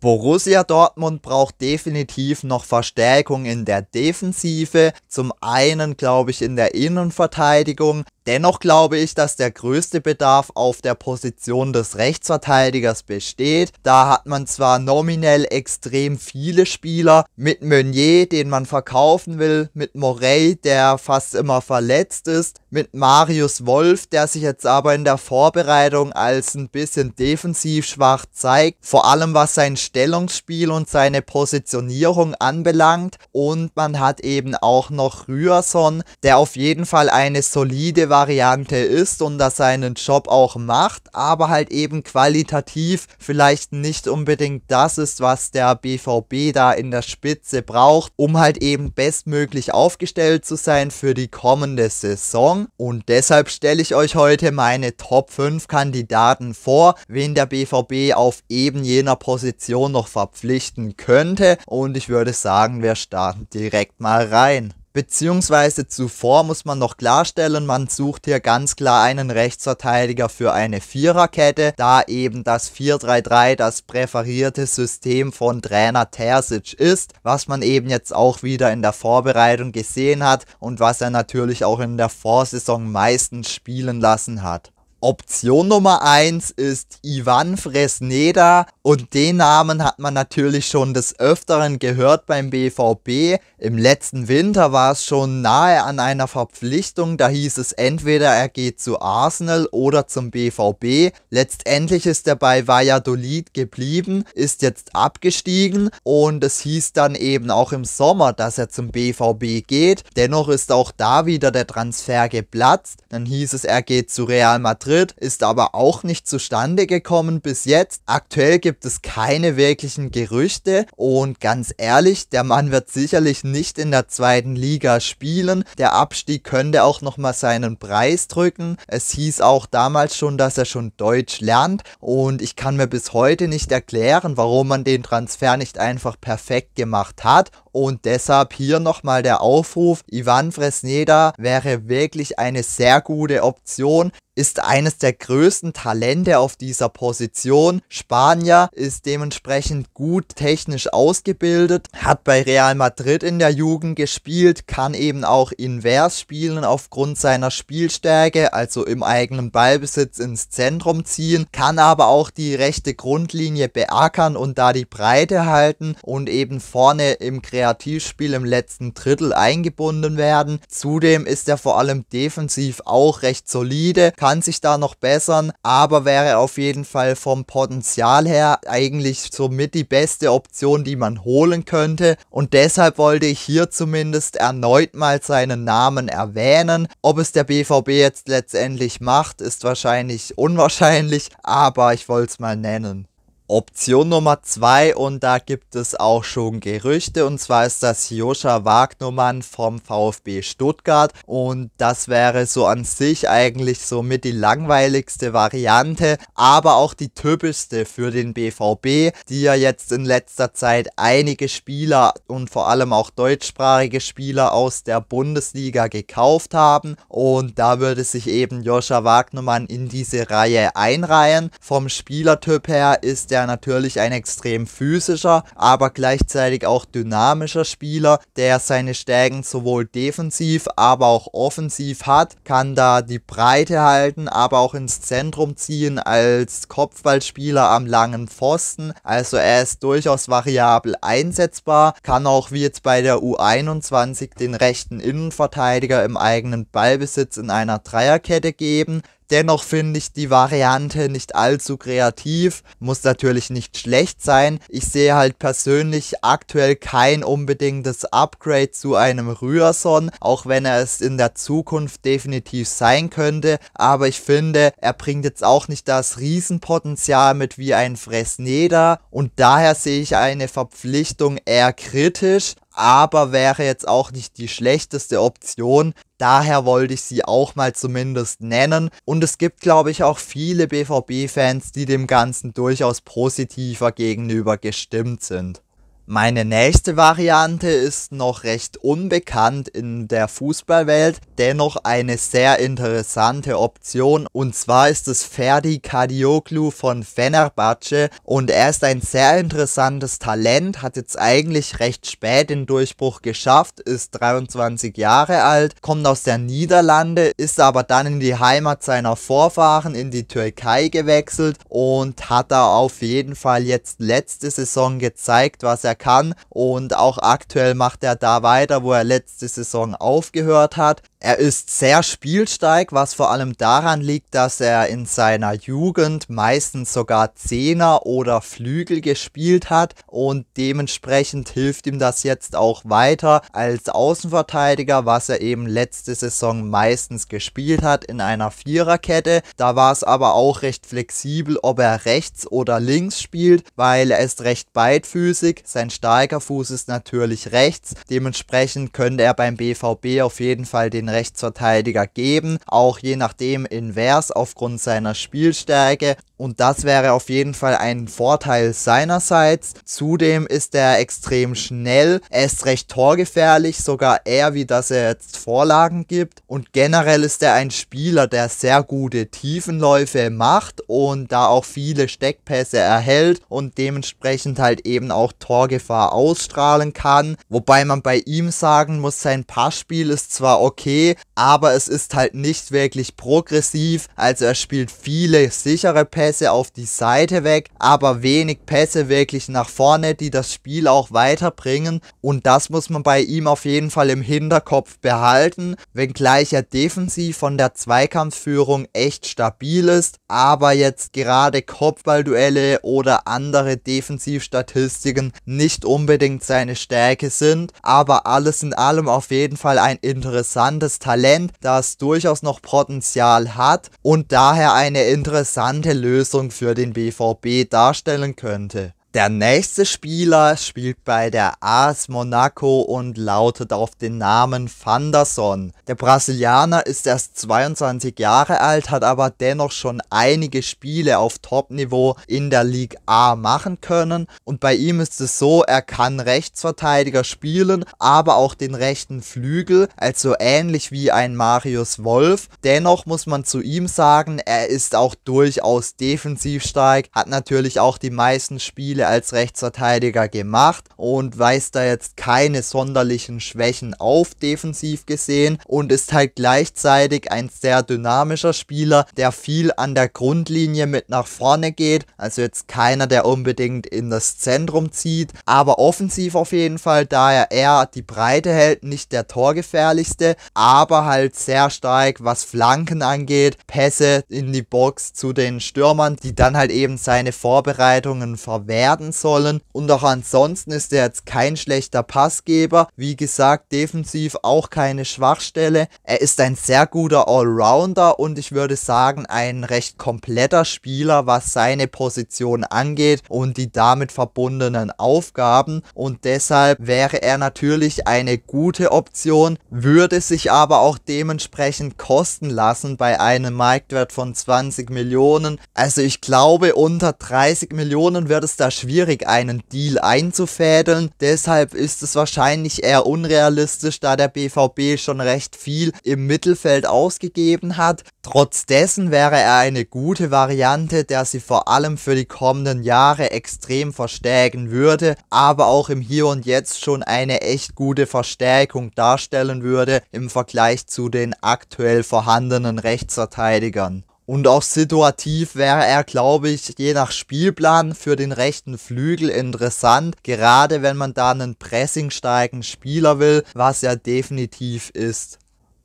Borussia Dortmund braucht definitiv noch Verstärkung in der Defensive. Zum einen, glaube ich, in der Innenverteidigung, Dennoch glaube ich, dass der größte Bedarf auf der Position des Rechtsverteidigers besteht. Da hat man zwar nominell extrem viele Spieler, mit Meunier, den man verkaufen will, mit Morey, der fast immer verletzt ist, mit Marius Wolf, der sich jetzt aber in der Vorbereitung als ein bisschen defensiv schwach zeigt, vor allem was sein Stellungsspiel und seine Positionierung anbelangt. Und man hat eben auch noch Rührson, der auf jeden Fall eine solide Variante ist und dass seinen Job auch macht, aber halt eben qualitativ vielleicht nicht unbedingt das ist, was der BVB da in der Spitze braucht, um halt eben bestmöglich aufgestellt zu sein für die kommende Saison. Und deshalb stelle ich euch heute meine Top 5 Kandidaten vor, wen der BVB auf eben jener Position noch verpflichten könnte. Und ich würde sagen, wir starten direkt mal rein. Beziehungsweise zuvor muss man noch klarstellen, man sucht hier ganz klar einen Rechtsverteidiger für eine Viererkette, da eben das 4-3-3 das präferierte System von Trainer Terzic ist, was man eben jetzt auch wieder in der Vorbereitung gesehen hat und was er natürlich auch in der Vorsaison meistens spielen lassen hat. Option Nummer 1 ist Ivan Fresneda und den Namen hat man natürlich schon des Öfteren gehört beim BVB. Im letzten Winter war es schon nahe an einer Verpflichtung, da hieß es entweder er geht zu Arsenal oder zum BVB. Letztendlich ist er bei Valladolid geblieben, ist jetzt abgestiegen und es hieß dann eben auch im Sommer, dass er zum BVB geht. Dennoch ist auch da wieder der Transfer geplatzt. Dann hieß es, er geht zu Real Madrid Schritt ist aber auch nicht zustande gekommen bis jetzt. Aktuell gibt es keine wirklichen Gerüchte und ganz ehrlich, der Mann wird sicherlich nicht in der zweiten Liga spielen. Der Abstieg könnte auch nochmal seinen Preis drücken. Es hieß auch damals schon, dass er schon Deutsch lernt und ich kann mir bis heute nicht erklären, warum man den Transfer nicht einfach perfekt gemacht hat und deshalb hier nochmal der Aufruf, Ivan Fresneda wäre wirklich eine sehr gute Option ist eines der größten Talente auf dieser Position. Spanier ist dementsprechend gut technisch ausgebildet, hat bei Real Madrid in der Jugend gespielt, kann eben auch invers spielen aufgrund seiner Spielstärke, also im eigenen Ballbesitz ins Zentrum ziehen, kann aber auch die rechte Grundlinie beackern und da die Breite halten und eben vorne im Kreativ Kreativspiel im letzten Drittel eingebunden werden. Zudem ist er vor allem defensiv auch recht solide, kann sich da noch bessern, aber wäre auf jeden Fall vom Potenzial her eigentlich somit die beste Option, die man holen könnte. Und deshalb wollte ich hier zumindest erneut mal seinen Namen erwähnen. Ob es der BVB jetzt letztendlich macht, ist wahrscheinlich unwahrscheinlich, aber ich wollte es mal nennen. Option Nummer zwei und da gibt es auch schon Gerüchte und zwar ist das Joscha Wagnermann vom VfB Stuttgart und das wäre so an sich eigentlich so mit die langweiligste Variante, aber auch die typischste für den BVB, die ja jetzt in letzter Zeit einige Spieler und vor allem auch deutschsprachige Spieler aus der Bundesliga gekauft haben und da würde sich eben Joscha Wagnermann in diese Reihe einreihen. Vom Spielertyp her ist der er natürlich ein extrem physischer, aber gleichzeitig auch dynamischer Spieler, der seine Stärken sowohl defensiv, aber auch offensiv hat, kann da die Breite halten, aber auch ins Zentrum ziehen als Kopfballspieler am langen Pfosten. Also er ist durchaus variabel einsetzbar, kann auch wie jetzt bei der U21 den rechten Innenverteidiger im eigenen Ballbesitz in einer Dreierkette geben, Dennoch finde ich die Variante nicht allzu kreativ, muss natürlich nicht schlecht sein. Ich sehe halt persönlich aktuell kein unbedingtes Upgrade zu einem Rührson, auch wenn er es in der Zukunft definitiv sein könnte. Aber ich finde, er bringt jetzt auch nicht das Riesenpotenzial mit wie ein Fresneda und daher sehe ich eine Verpflichtung eher kritisch aber wäre jetzt auch nicht die schlechteste Option, Daher wollte ich sie auch mal zumindest nennen. Und es gibt, glaube ich, auch viele BVB-Fans, die dem Ganzen durchaus positiver gegenüber gestimmt sind. Meine nächste Variante ist noch recht unbekannt in der Fußballwelt, dennoch eine sehr interessante Option und zwar ist es Ferdi Kadioglu von Fenerbahce und er ist ein sehr interessantes Talent, hat jetzt eigentlich recht spät den Durchbruch geschafft, ist 23 Jahre alt, kommt aus der Niederlande, ist aber dann in die Heimat seiner Vorfahren in die Türkei gewechselt und hat da auf jeden Fall jetzt letzte Saison gezeigt, was er kann. Und auch aktuell macht er da weiter, wo er letzte Saison aufgehört hat. Er ist sehr spielsteig, was vor allem daran liegt, dass er in seiner Jugend meistens sogar Zehner oder Flügel gespielt hat und dementsprechend hilft ihm das jetzt auch weiter als Außenverteidiger, was er eben letzte Saison meistens gespielt hat in einer Viererkette. Da war es aber auch recht flexibel, ob er rechts oder links spielt, weil er ist recht beidfüßig. Sein sein starker Fuß ist natürlich rechts. Dementsprechend könnte er beim BVB auf jeden Fall den Rechtsverteidiger geben. Auch je nachdem invers aufgrund seiner Spielstärke und das wäre auf jeden Fall ein Vorteil seinerseits. Zudem ist er extrem schnell, er ist recht torgefährlich, sogar eher wie dass er jetzt Vorlagen gibt. Und generell ist er ein Spieler, der sehr gute Tiefenläufe macht und da auch viele Steckpässe erhält und dementsprechend halt eben auch Torgefahr ausstrahlen kann. Wobei man bei ihm sagen muss, sein Passspiel ist zwar okay, aber es ist halt nicht wirklich progressiv. Also er spielt viele sichere Pässe Pässe auf die Seite weg, aber wenig Pässe wirklich nach vorne, die das Spiel auch weiterbringen. Und das muss man bei ihm auf jeden Fall im Hinterkopf behalten, wenngleich er defensiv von der Zweikampfführung echt stabil ist, aber jetzt gerade Kopfballduelle oder andere Defensivstatistiken nicht unbedingt seine Stärke sind. Aber alles in allem auf jeden Fall ein interessantes Talent, das durchaus noch Potenzial hat und daher eine interessante Lösung Lösung für den BVB darstellen könnte. Der nächste Spieler spielt bei der AS Monaco und lautet auf den Namen Fanderson. Der Brasilianer ist erst 22 Jahre alt, hat aber dennoch schon einige Spiele auf Topniveau in der Ligue A machen können und bei ihm ist es so, er kann Rechtsverteidiger spielen, aber auch den rechten Flügel, also ähnlich wie ein Marius Wolf. Dennoch muss man zu ihm sagen, er ist auch durchaus defensiv steig, hat natürlich auch die meisten Spiele Spiele als Rechtsverteidiger gemacht und weist da jetzt keine sonderlichen Schwächen auf, defensiv gesehen, und ist halt gleichzeitig ein sehr dynamischer Spieler, der viel an der Grundlinie mit nach vorne geht. Also jetzt keiner, der unbedingt in das Zentrum zieht, aber offensiv auf jeden Fall, da er eher die Breite hält, nicht der torgefährlichste, aber halt sehr stark, was Flanken angeht, Pässe in die Box zu den Stürmern, die dann halt eben seine Vorbereitungen verwehren werden sollen. Und auch ansonsten ist er jetzt kein schlechter Passgeber. Wie gesagt, defensiv auch keine Schwachstelle. Er ist ein sehr guter Allrounder und ich würde sagen, ein recht kompletter Spieler, was seine Position angeht und die damit verbundenen Aufgaben. Und deshalb wäre er natürlich eine gute Option, würde sich aber auch dementsprechend kosten lassen bei einem Marktwert von 20 Millionen. Also ich glaube, unter 30 Millionen wird es da schwierig, einen Deal einzufädeln. Deshalb ist es wahrscheinlich eher unrealistisch, da der BVB schon recht viel im Mittelfeld ausgegeben hat. Trotz wäre er eine gute Variante, der sie vor allem für die kommenden Jahre extrem verstärken würde, aber auch im Hier und Jetzt schon eine echt gute Verstärkung darstellen würde im Vergleich zu den aktuell vorhandenen Rechtsverteidigern. Und auch situativ wäre er, glaube ich, je nach Spielplan für den rechten Flügel interessant. Gerade wenn man da einen pressingsteigen Spieler will, was er definitiv ist.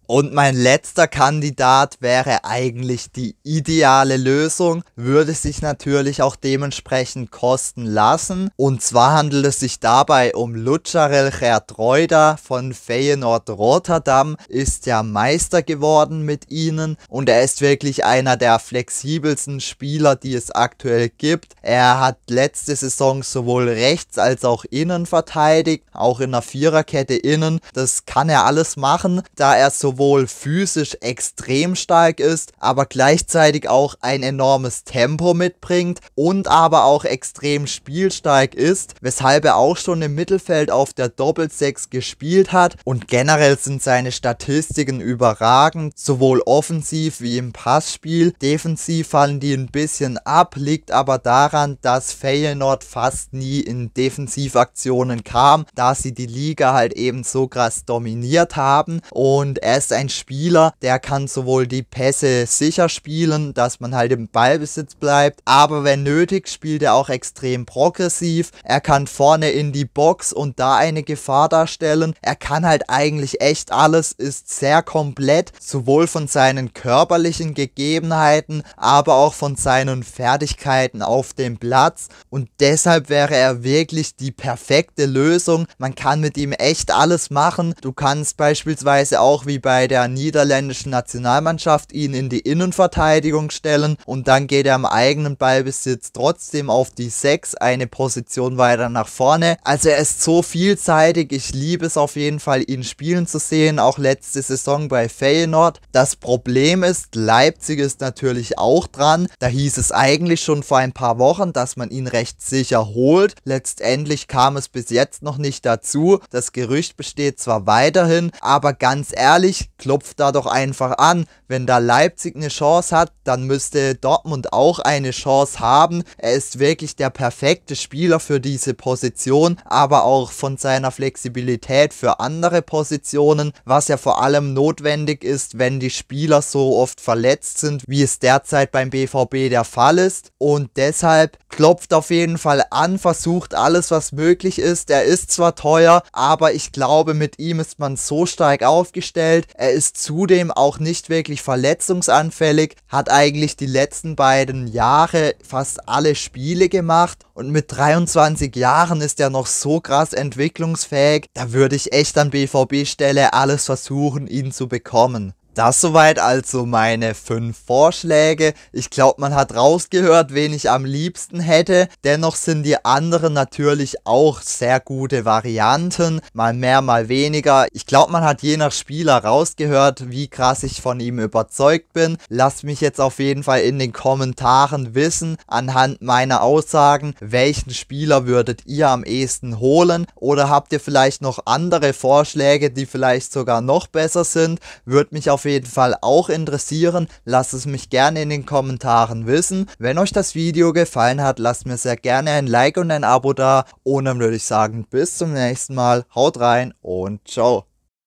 Und mein letzter Kandidat wäre eigentlich die ideale Lösung, würde sich natürlich auch dementsprechend kosten lassen. Und zwar handelt es sich dabei um Lucharel Gertroida von Feyenoord Rotterdam, ist ja Meister geworden mit ihnen und er ist wirklich einer der flexibelsten Spieler, die es aktuell gibt. Er hat letzte Saison sowohl rechts als auch innen verteidigt, auch in der Viererkette innen. Das kann er alles machen, da er sowohl sowohl physisch extrem stark ist, aber gleichzeitig auch ein enormes Tempo mitbringt und aber auch extrem spielstark ist, weshalb er auch schon im Mittelfeld auf der Doppelsechs gespielt hat und generell sind seine Statistiken überragend, sowohl offensiv wie im Passspiel. Defensiv fallen die ein bisschen ab, liegt aber daran, dass Feyenoord fast nie in Defensivaktionen kam, da sie die Liga halt eben so krass dominiert haben und er ist ein Spieler, der kann sowohl die Pässe sicher spielen, dass man halt im Ballbesitz bleibt, aber wenn nötig, spielt er auch extrem progressiv. Er kann vorne in die Box und da eine Gefahr darstellen. Er kann halt eigentlich echt alles, ist sehr komplett, sowohl von seinen körperlichen Gegebenheiten, aber auch von seinen Fertigkeiten auf dem Platz. Und deshalb wäre er wirklich die perfekte Lösung. Man kann mit ihm echt alles machen. Du kannst beispielsweise auch wie bei bei der niederländischen Nationalmannschaft ihn in die Innenverteidigung stellen und dann geht er im eigenen Ballbesitz trotzdem auf die 6, eine Position weiter nach vorne. Also er ist so vielseitig, ich liebe es auf jeden Fall, ihn spielen zu sehen, auch letzte Saison bei Feyenoord. Das Problem ist, Leipzig ist natürlich auch dran. Da hieß es eigentlich schon vor ein paar Wochen, dass man ihn recht sicher holt. Letztendlich kam es bis jetzt noch nicht dazu. Das Gerücht besteht zwar weiterhin, aber ganz ehrlich, klopft da doch einfach an. Wenn da Leipzig eine Chance hat, dann müsste Dortmund auch eine Chance haben. Er ist wirklich der perfekte Spieler für diese Position, aber auch von seiner Flexibilität für andere Positionen, was ja vor allem notwendig ist, wenn die Spieler so oft verletzt sind, wie es derzeit beim BVB der Fall ist. Und deshalb klopft auf jeden Fall an, versucht alles, was möglich ist. Er ist zwar teuer, aber ich glaube, mit ihm ist man so stark aufgestellt, er ist zudem auch nicht wirklich verletzungsanfällig, hat eigentlich die letzten beiden Jahre fast alle Spiele gemacht und mit 23 Jahren ist er noch so krass entwicklungsfähig, da würde ich echt an BVB Stelle alles versuchen, ihn zu bekommen. Das soweit also meine fünf Vorschläge. Ich glaube, man hat rausgehört, wen ich am liebsten hätte. Dennoch sind die anderen natürlich auch sehr gute Varianten. Mal mehr, mal weniger. Ich glaube, man hat je nach Spieler rausgehört, wie krass ich von ihm überzeugt bin. Lasst mich jetzt auf jeden Fall in den Kommentaren wissen, anhand meiner Aussagen, welchen Spieler würdet ihr am ehesten holen? Oder habt ihr vielleicht noch andere Vorschläge, die vielleicht sogar noch besser sind? Würde mich auf auf jeden Fall auch interessieren. Lasst es mich gerne in den Kommentaren wissen. Wenn euch das Video gefallen hat, lasst mir sehr gerne ein Like und ein Abo da. Und dann würde ich sagen, bis zum nächsten Mal. Haut rein und ciao.